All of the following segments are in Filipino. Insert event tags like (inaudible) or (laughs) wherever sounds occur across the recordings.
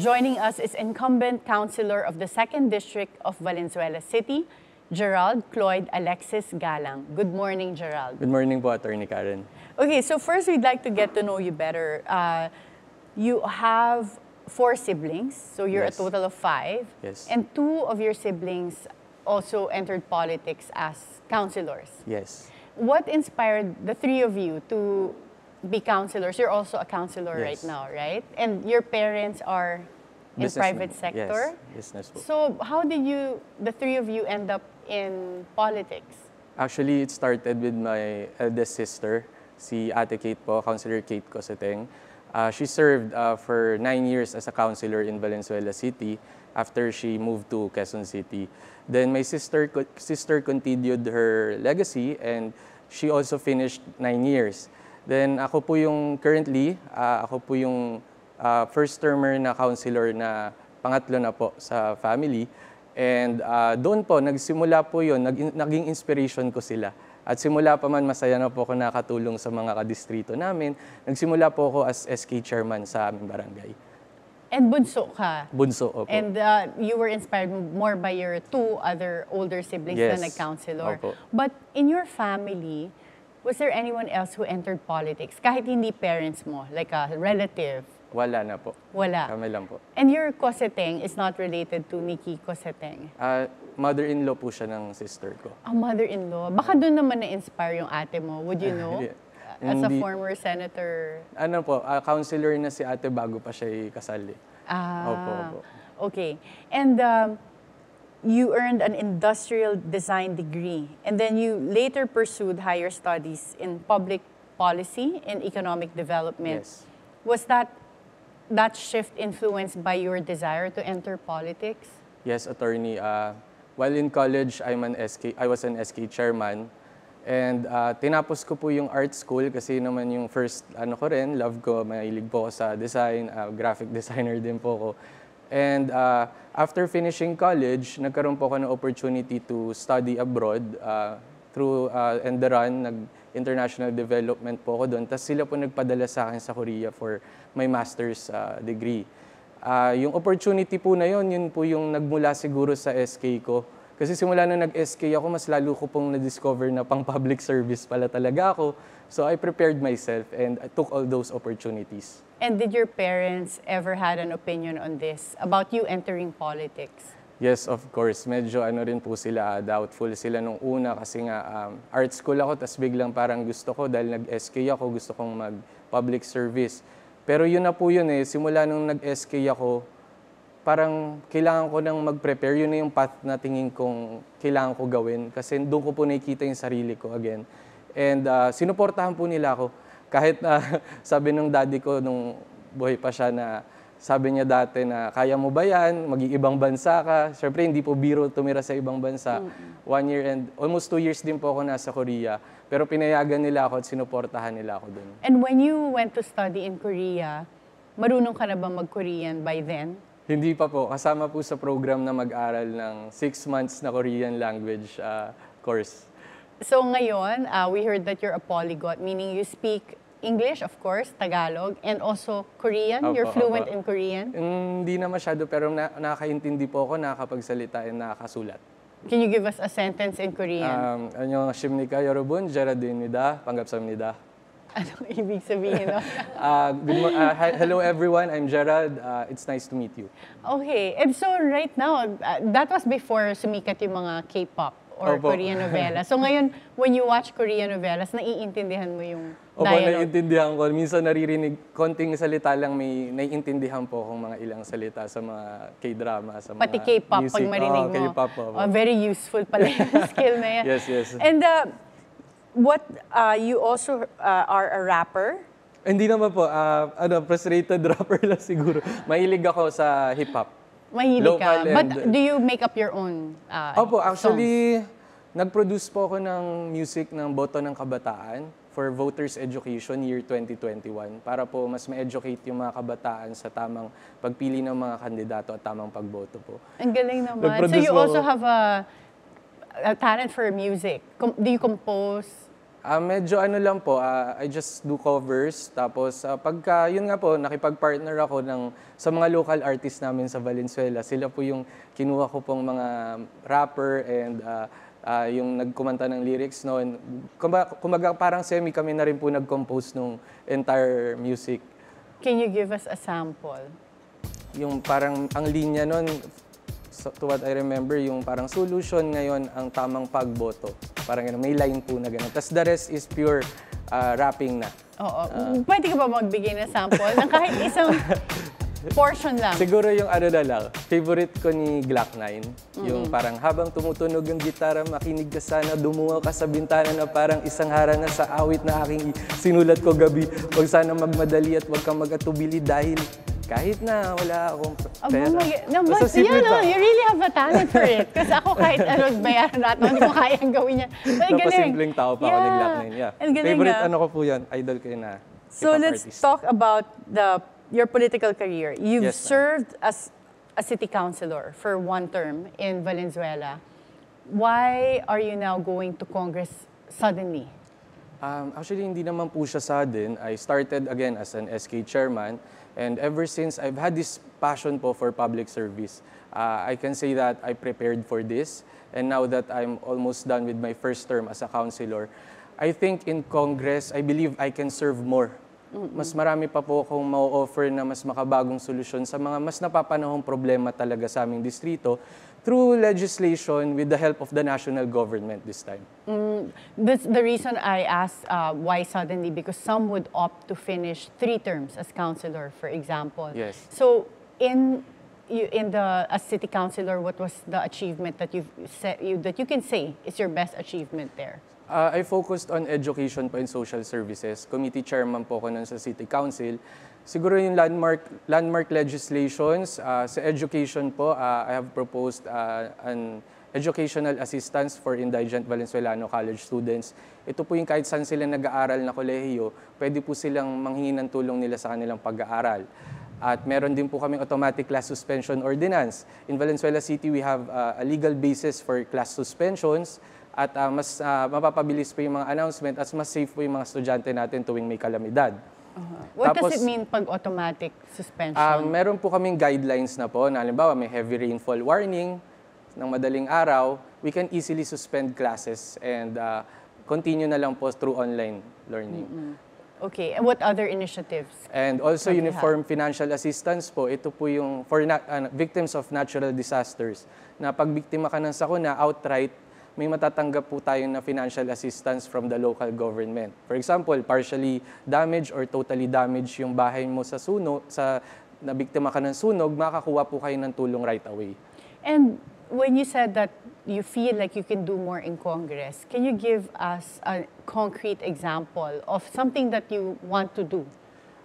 Joining us is incumbent councilor of the 2nd District of Valenzuela City, Gerald Cloyd Alexis Galang. Good morning, Gerald. Good morning po, Attorney Karen. Okay, so first we'd like to get to know you better. Uh, you have four siblings, so you're yes. a total of five. Yes. And two of your siblings also entered politics as councilors. Yes. What inspired the three of you to be counselors. You're also a counselor yes. right now, right? And your parents are in private sector. Yes, business. So how did you, the three of you, end up in politics? Actually, it started with my eldest sister, si Ate Kate po, Counselor Kate Coseteng. Uh, she served uh, for nine years as a counselor in Valenzuela City after she moved to Quezon City. Then my sister, sister continued her legacy and she also finished nine years. Then ako po yung currently, uh, ako po yung uh, ah, first-termer na counselor na pangatlo na po sa family. And uh, doon po, nagsimula po yun, nag, naging inspiration ko sila. At simula pa man, masaya na po ako nakatulong sa mga kadistrito namin. Nagsimula po ako as SK chairman sa aming barangay. And bunso ka. Bunso, opo. And uh, you were inspired more by your two other older siblings yes. na nag-counselor. Opo. But in your family, Was there anyone else who entered politics? Kahit hindi parents mo, like a relative? Wala na po. Wala. Kami lang po. And your Coseteng is not related to Nikki Coseteng? Uh, ah, mother-in-law po siya ng sister ko. Ah, oh, mother-in-law. Baka doon naman na-inspire yung ate mo. Would you know? yeah. As hindi, a former senator? Ano po, uh, counselor na si ate bago pa siya ikasali. Eh. Ah. Opo, opo. Okay. And um, you earned an industrial design degree, and then you later pursued higher studies in public policy and economic development. Yes. Was that that shift influenced by your desire to enter politics? Yes, attorney. Uh, while in college, I'm an SK, I was an SK chairman. And uh, tinapos ko po yung art school kasi naman yung first ano ko rin, love ko, mahilig po ako sa design, uh, graphic (laughs) designer din po And uh, after finishing college, nagkaroon po ako ng opportunity to study abroad uh, through uh, Enderan. Nag international development po ako doon. Tapos sila po nagpadala sa akin sa Korea for my master's uh, degree. Uh, yung opportunity po na yon yun po yung nagmula siguro sa SK ko kasi simula na nag-SK ako, mas lalo ko pong na-discover na pang public (laughs) service pala talaga ako. So I prepared myself and I took all those opportunities. And did your parents ever had an opinion on this, about you entering politics? Yes, of course. Medyo ano rin po sila, ah, doubtful sila nung una kasi nga um, art school ako, tas biglang parang gusto ko dahil nag-SK ako, gusto kong mag-public service. Pero yun na po yun eh, simula nung nag-SK ako, parang kailangan ko nang mag-prepare. Yun na yung path na tingin kong kailangan ko gawin. Kasi doon ko po nakikita yung sarili ko again. And uh, sinuportahan po nila ako. Kahit uh, (laughs) sabi ng daddy ko nung buhay pa siya na sabi niya dati na kaya mo ba yan? Mag-iibang bansa ka. Siyempre, hindi po biro tumira sa ibang bansa. Mm-hmm. One year and almost two years din po ako nasa Korea. Pero pinayagan nila ako at sinuportahan nila ako dun. And when you went to study in Korea, marunong ka na ba mag-Korean by then? Hindi pa po. Kasama po sa program na mag-aral ng 6 months na Korean language uh, course. So ngayon, uh, we heard that you're a polyglot, meaning you speak English, of course, Tagalog, and also Korean. Opo, You're fluent opo. in Korean? Hindi mm, na masyado, pero na nakakaintindi po ako, nakakapagsalita, and nakakasulat. Can you give us a sentence in Korean? Um, ano, shimnika panggap sa panggapsamnida. Anong ibig sabihin? No? (laughs) uh, good mo- uh, hello everyone, I'm Gerard. Uh, it's nice to meet you. Okay, and so right now, uh, that was before sumikat yung mga K-pop or Opo. Korean novela. So ngayon, when you watch Korean novelas, naiintindihan mo yung Opo, dialogue? naiintindihan ko. Minsan naririnig, konting salita lang may naiintindihan po akong mga ilang salita sa mga K-drama, sa mga Pati K-pop music. pag marinig oh, mo. K-pop, oh, very useful pala yung (laughs) skill na yan. yes, yes. And uh, What, uh, you also uh, are a rapper? Hindi naman po. Uh, ano, frustrated (laughs) rapper lang siguro. Mahilig ako sa hip-hop. Mahilig Local ka. But do you make up your own uh, Opo, actually, songs? nag-produce po ako ng music ng Boto ng Kabataan for Voters Education year 2021 para po mas ma-educate yung mga kabataan sa tamang pagpili ng mga kandidato at tamang pagboto po. Ang galing naman. So you po. also have a uh, talent for music? Com- do you compose? Uh, medyo ano lang po, uh, I just do covers. Tapos uh, pagka, yun nga po, nakipag-partner ako ng, sa mga local artists namin sa Valenzuela. Sila po yung kinuha ko pong mga rapper and uh, uh, yung nagkumanta ng lyrics noon. Kumbaga, kumbaga parang semi kami na rin po nag-compose nung entire music. Can you give us a sample? Yung parang ang linya noon, so, to what I remember, yung parang solution ngayon ang tamang pagboto. Parang ganun, may line po na ganun. Tapos the rest is pure uh, ah, rapping na. Oo. Uh, Pwede ka ba magbigay na sample ng kahit isang (laughs) portion lang? Siguro yung ano na lang, favorite ko ni Glock 9. Mm-hmm. Yung parang habang tumutunog yung gitara, makinig ka sana, dumuwa ka sa bintana na parang isang harana sa awit na aking sinulat ko gabi. Huwag sana magmadali at huwag kang magatubili dahil kahit na wala akong pera. Abo, mag- no, but, so, you really have a talent for it. Kasi ako kahit (laughs) anong bayaran natin, hindi ko kayang gawin yan. But no, galing. Simpleng tao pa yeah. ako ni Glock na yun. Yeah. Favorite na. ano ko po yan, idol ko na So let's artist. talk about the your political career. You've yes, served as a city councilor for one term in Valenzuela. Why are you now going to Congress suddenly? Um, actually, hindi naman po siya sudden. I started again as an SK chairman. And ever since, I've had this passion po for public service. Uh, I can say that I prepared for this. And now that I'm almost done with my first term as a councilor, I think in Congress, I believe I can serve more. Mm-mm. Mas marami pa po akong mau-offer na mas makabagong solusyon sa mga mas napapanahong problema talaga sa aming distrito through legislation with the help of the national government this time. Mm, the reason I asked uh, why suddenly, because some would opt to finish three terms as councillor, for example. Yes. So in you, in the as city councillor, what was the achievement that you've set, you that you can say is your best achievement there? Uh, I focused on education and social services. Committee chairman po ko nun sa city council. Siguro yung landmark, landmark legislations, uh, sa education po, uh, I have proposed uh, an educational assistance for indigent Valenzuelano college students. Ito po yung kahit saan sila nag-aaral na kolehiyo, pwede po silang manghingi ng tulong nila sa kanilang pag-aaral. At meron din po kaming automatic class suspension ordinance. In Valenzuela City, we have uh, a legal basis for class suspensions at uh, mas uh, mapapabilis po yung mga announcement at mas safe po yung mga estudyante natin tuwing may kalamidad. Uh-huh. What Tapos, does it mean pag automatic suspension? Uh, meron po kaming guidelines na po. Na, halimbawa, may heavy rainfall warning ng madaling araw. We can easily suspend classes and uh, continue na lang po through online learning. Mm-hmm. Okay, and what other initiatives? And also uniform have? financial assistance po. Ito po yung for na, uh, victims of natural disasters na pag biktima ka ng sakuna outright may matatanggap po tayo na financial assistance from the local government. For example, partially damaged or totally damaged yung bahay mo sa suno, sa nabiktima ka ng sunog, makakuha po kayo ng tulong right away. And when you said that you feel like you can do more in Congress, can you give us a concrete example of something that you want to do?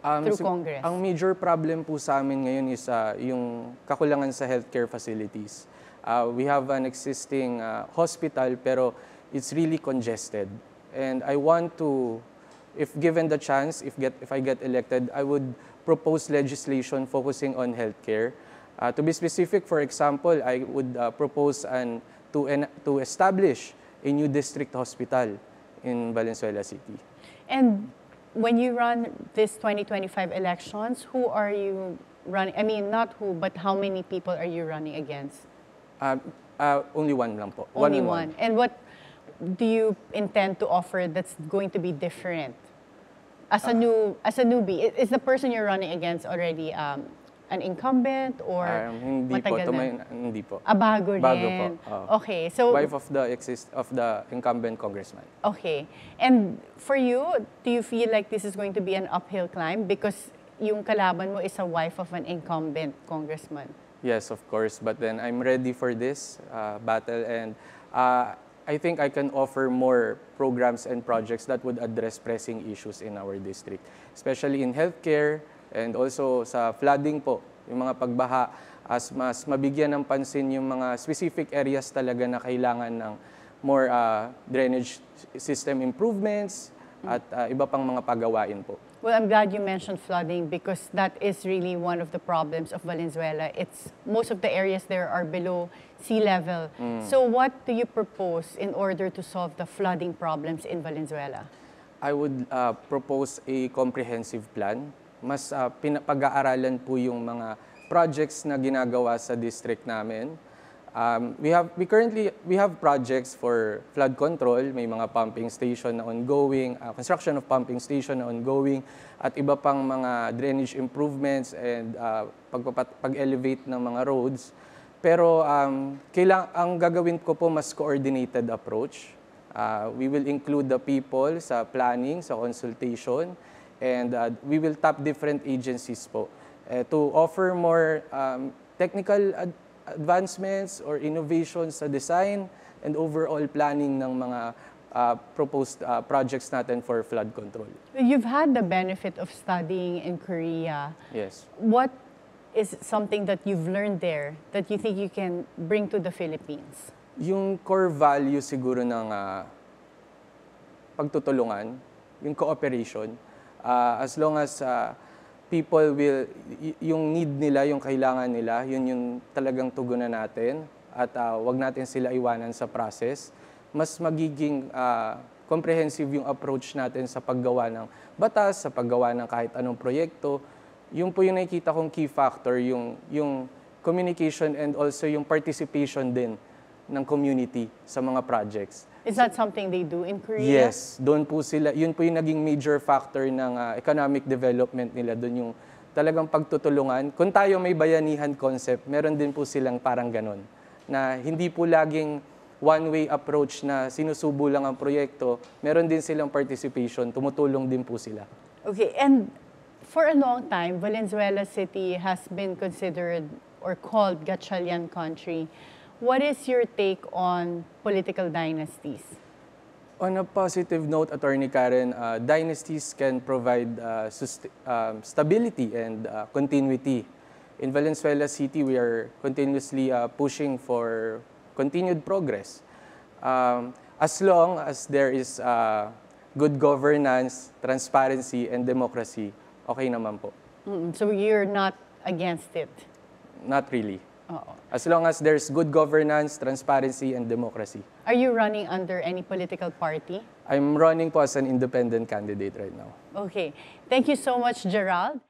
Um, through Congress. Ang major problem po sa amin ngayon is uh, yung kakulangan sa healthcare facilities. Uh, we have an existing uh, hospital pero it's really congested. And I want to, if given the chance, if, get, if I get elected, I would propose legislation focusing on healthcare. Uh, to be specific, for example, I would uh, propose an, to, en, to establish a new district hospital in Valenzuela City. And when you run this 2025 elections, who are you running? I mean, not who, but how many people are you running against? Uh, uh, only one lang po. Only one. -on -one. And what do you intend to offer that's going to be different? As a ah. new as a newbie, is the person you're running against already um, an incumbent or um, hindi po, tumay, na? Hindi po. Ah, bago rin. po. Oh. Ah. Okay. So, Wife of the, exist, of the incumbent congressman. Okay. And for you, do you feel like this is going to be an uphill climb because yung kalaban mo is a wife of an incumbent congressman? Yes, of course. But then I'm ready for this uh, battle, and uh, I think I can offer more programs and projects that would address pressing issues in our district, especially in healthcare and also sa flooding po, yung mga pagbaha, as mas mabigyan ng pansin yung mga specific areas talaga na kailangan ng more uh, drainage system improvements at uh, iba pang mga pagawain po. Well, I'm glad you mentioned flooding because that is really one of the problems of Valenzuela. It's most of the areas there are below sea level. Mm. So what do you propose in order to solve the flooding problems in Valenzuela? I would uh, propose a comprehensive plan. Mas uh, pag-aaralan po yung mga projects na ginagawa sa district namin Um, we have we currently we have projects for flood control, may mga pumping station na ongoing, uh, construction of pumping station na ongoing at iba pang mga drainage improvements and uh, pagpag elevate ng mga roads. Pero um, kailang, ang gagawin ko po mas coordinated approach. Uh, we will include the people sa planning, sa consultation, and uh, we will tap different agencies po uh, to offer more um, technical ad- uh, advancements or innovations sa design and overall planning ng mga uh, proposed uh, projects natin for flood control. You've had the benefit of studying in Korea. Yes. What is something that you've learned there that you think you can bring to the Philippines? Yung core value siguro ng uh, pagtutulungan, yung cooperation, uh, as long as uh, people will, yung need nila, yung kailangan nila, yun yung talagang tugunan natin at uh, wag natin sila iwanan sa process. Mas magiging uh, comprehensive yung approach natin sa paggawa ng batas, sa paggawa ng kahit anong proyekto. Yun po yung nakikita kong key factor, yung, yung communication and also yung participation din ng community sa mga projects. Is that something they do in Korea? Yes, doon po sila, yun po yung naging major factor ng uh, economic development nila, doon yung talagang pagtutulungan. Kung tayo may bayanihan concept, meron din po silang parang ganun. na hindi po laging one-way approach na sinusubo lang ang proyekto, meron din silang participation, tumutulong din po sila. Okay, and for a long time, Valenzuela City has been considered or called Gatchalian country. What is your take on political dynasties? On a positive note, Attorney Karen, uh, dynasties can provide uh, um, stability and uh, continuity. In Valenzuela City, we are continuously uh, pushing for continued progress. Um, as long as there is uh, good governance, transparency, and democracy, okay naman po. Mm -hmm. So you're not against it? Not really. Oo. As long as there's good governance, transparency, and democracy. Are you running under any political party? I'm running po as an independent candidate right now. Okay. Thank you so much, Gerald.